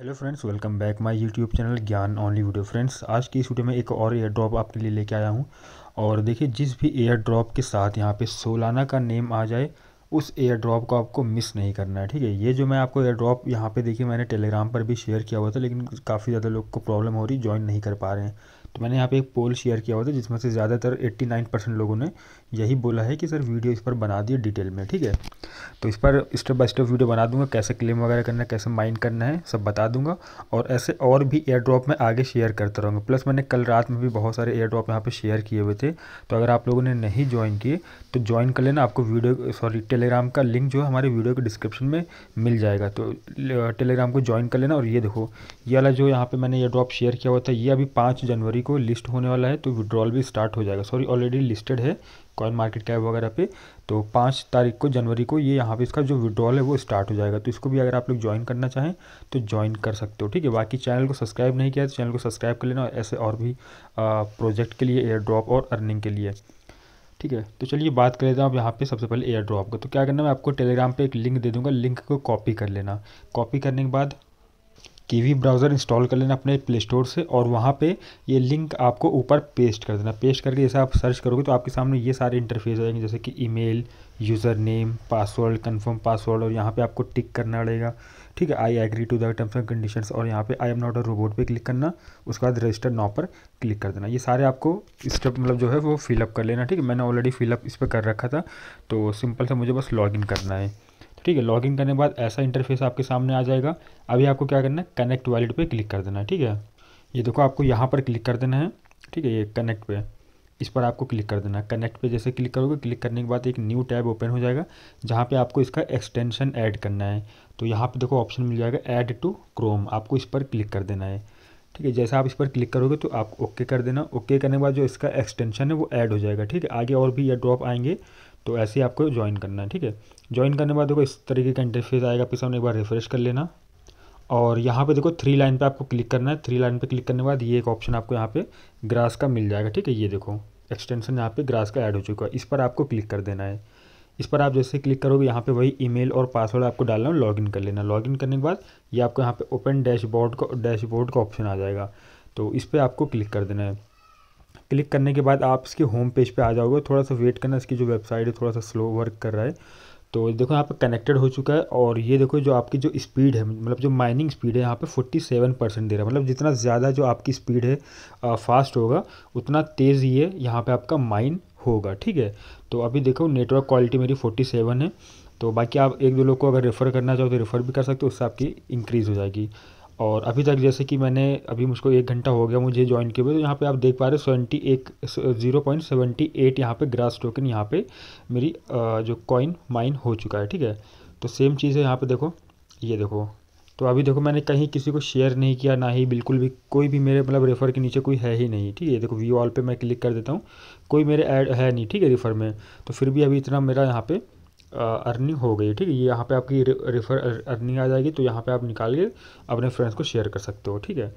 hello friends welcome back my YouTube channel Gyan only video friends आज की इस video में एक और एयर ड्रॉप आपके लिए लेके आया हूं और देखिए जिस भी एयर ड्रॉप के साथ यहां पे सोलाना का नेम आ जाए उस एयर ड्रॉप को आपको मिस नहीं करना है ठीक है ये जो मैं आपको एयर ड्रॉप यहाँ पर देखिए मैंने टेलीग्राम पर भी शेयर किया हुआ था लेकिन काफ़ी ज़्यादा लोग को प्रॉब्लम हो रही ज्वाइन नहीं कर पा रहे हैं तो मैंने यहाँ पे एक पोल शेयर किया हुआ था जिसमें से ज़्यादातर 89 परसेंट लोगों ने यही बोला है कि सर वीडियो इस पर बना दिए डिटेल में ठीक है तो इस पर स्टेप बाय स्टेप वीडियो बना दूंगा कैसे क्लेम वगैरह करना है कैसे माइन करना है सब बता दूंगा और ऐसे और भी एयर ड्रॉप में आगे शेयर करता रहूँगा प्लस मैंने कल रात में भी बहुत सारे एयर ड्रॉप यहाँ पर शेयर किए हुए थे तो अगर आप लोगों ने नहीं ज्वाइन किए तो ज्वाइन कर लेना आपको वीडियो सॉरी टेलीग्राम का लिंक जो है हमारे वीडियो के डिस्क्रिप्शन में मिल जाएगा तो टेलीग्राम को ज्वाइन कर लेना और ये देखो ये वाला जो यहाँ पर मैंने एयर ड्रॉप शेयर किया हुआ था ये अभी पाँच जनवरी को लिस्ट होने वाला है तो विड्रॉल भी स्टार्ट हो जाएगा सॉरी ऑलरेडी लिस्टेड है कॉइन मार्केट कैप वगैरह पे तो पाँच तारीख को जनवरी को ये यहाँ पे इसका जो विड्रॉल है वो स्टार्ट हो जाएगा तो इसको भी अगर आप लोग ज्वाइन करना चाहें तो ज्वाइन कर सकते हो ठीक है बाकी चैनल को सब्सक्राइब नहीं किया तो चैनल को सब्सक्राइब कर लेना ऐसे और भी प्रोजेक्ट के लिए एयर ड्रॉप और अर्निंग के लिए ठीक है तो चलिए बात कर लेते हैं आप यहाँ पे सबसे पहले एयर ड्रॉप का तो क्या करना मैं आपको टेलीग्राम पे एक लिंक दे दूंगा लिंक को कॉपी कर लेना कॉपी करने के बाद कीवी ब्राउज़र इंस्टॉल कर लेना अपने प्ले स्टोर से और वहाँ पे ये लिंक आपको ऊपर पेस्ट कर देना पेस्ट करके जैसे आप सर्च करोगे तो आपके सामने ये सारे इंटरफेस हो जाएंगे जैसे कि email user name password confirm password और यहाँ पे आपको टिक करना पड़ेगा ठीक है I agree to the terms and condition और यहाँ पे I am not a robot पे क्लिक करना उसके बाद रजिस्टर नाव पर क्लिक कर देना ये सारे आपको स्टेप मतलब जो है वो फिलअप कर लेना ठीक है मैंने ऑलरेडी फिलअप इस पर कर रखा था तो सिंपल सा मुझे बस इन करना है तो ठीक है लॉगिन करने के बाद ऐसा इंटरफेस आपके सामने आ जाएगा अभी आपको क्या करना है कनेक्ट वॉलेट पे क्लिक कर देना है ठीक है ये देखो आपको यहाँ पर क्लिक कर देना है ठीक है ये कनेक्ट पे इस पर आपको क्लिक कर देना है कनेक्ट पे जैसे क्लिक करोगे क्लिक करने के बाद एक न्यू टैब ओपन हो जाएगा जहाँ पे आपको इसका एक्सटेंशन ऐड करना है तो यहाँ पे देखो ऑप्शन मिल जाएगा ऐड टू क्रोम आपको इस पर क्लिक कर देना है ठीक है जैसे आप इस पर क्लिक करोगे तो आप ओके कर देना ओके करने के बाद जो इसका एक्सटेंशन है वो ऐड हो जाएगा ठीक है आगे और भी ये ड्रॉप आएंगे तो ऐसे ही आपको ज्वाइन करना है ठीक है ज्वाइन करने के बाद देखो इस तरीके का इंटरफेस आएगा फिर सामने एक बार रिफ्रेश कर लेना और यहाँ पे देखो थ्री लाइन पे आपको क्लिक करना है थ्री लाइन पे क्लिक करने के बाद ये एक ऑप्शन आपको यहाँ पे ग्रास का मिल जाएगा ठीक है ये देखो एक्सटेंशन यहाँ पे ग्रास का ऐड हो चुका है इस पर आपको क्लिक कर देना है इस पर आप जैसे क्लिक करोगे यहाँ पे वही ईमेल और पासवर्ड आपको डालना है लॉगिन कर लेना लॉगिन करने के बाद ये आपको यहाँ पे ओपन डैशबोर्ड का डैशबोर्ड का ऑप्शन आ जाएगा तो इस पर आपको क्लिक कर देना है क्लिक करने के बाद आप इसके होम पेज पे आ जाओगे थोड़ा सा वेट करना इसकी जो वेबसाइट है थोड़ा सा स्लो वर्क कर रहा है तो देखो यहाँ पे कनेक्टेड हो चुका है और ये देखो जो आपकी जो स्पीड है मतलब जो माइनिंग स्पीड है यहाँ पे 47 परसेंट दे रहा है मतलब जितना ज़्यादा जो आपकी स्पीड है फास्ट होगा उतना तेज़ ये यहाँ पे आपका माइन होगा ठीक है तो अभी देखो नेटवर्क क्वालिटी मेरी 47 है तो बाकी आप एक दो लोग को अगर रेफ़र करना चाहो तो रेफ़र भी कर सकते हो उससे आपकी इंक्रीज़ हो जाएगी और अभी तक जैसे कि मैंने अभी मुझको एक घंटा हो गया मुझे ज्वाइन किए हुए तो यहाँ पे आप देख पा रहे हो सेवेंटी एक ज़ीरो पॉइंट सेवेंटी एट यहाँ पर ग्रास टोकन यहाँ पे मेरी जो कॉइन माइन हो चुका है ठीक है तो सेम चीज़ है यहाँ पे देखो ये देखो तो अभी देखो मैंने कहीं किसी को शेयर नहीं किया ना ही बिल्कुल भी कोई भी मेरे मतलब रेफ़र के नीचे कोई है ही नहीं ठीक है देखो व्यू ऑल पर मैं क्लिक कर देता हूँ कोई मेरे ऐड है नहीं ठीक है रेफ़र में तो फिर भी अभी इतना मेरा यहाँ पर अर्निंग हो गई ठीक है ये यहाँ पे आपकी रेफर अर्निंग आ जाएगी तो यहाँ पे आप निकाल के अपने फ्रेंड्स को शेयर कर सकते हो ठीक है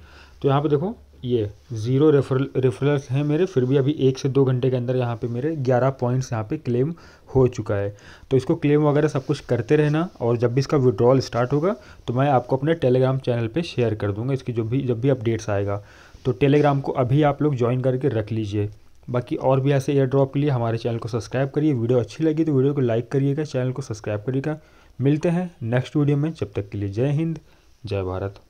तो यहाँ पे देखो ये ज़ीरो रेफरल रेफरल्स हैं मेरे फिर भी अभी एक से दो घंटे के अंदर यहाँ पे मेरे ग्यारह पॉइंट्स यहाँ पे क्लेम हो चुका है तो इसको क्लेम वगैरह सब कुछ करते रहना और जब भी इसका विड्रॉल स्टार्ट होगा तो मैं आपको अपने टेलीग्राम चैनल पर शेयर कर दूँगा इसकी जो भी जब भी अपडेट्स आएगा तो टेलीग्राम को अभी आप लोग ज्वाइन करके रख लीजिए बाकी और भी ऐसे एयर ड्रॉप के लिए हमारे चैनल को सब्सक्राइब करिए वीडियो अच्छी लगी तो वीडियो को लाइक करिएगा चैनल को सब्सक्राइब करिएगा मिलते हैं नेक्स्ट वीडियो में जब तक के लिए जय हिंद जय भारत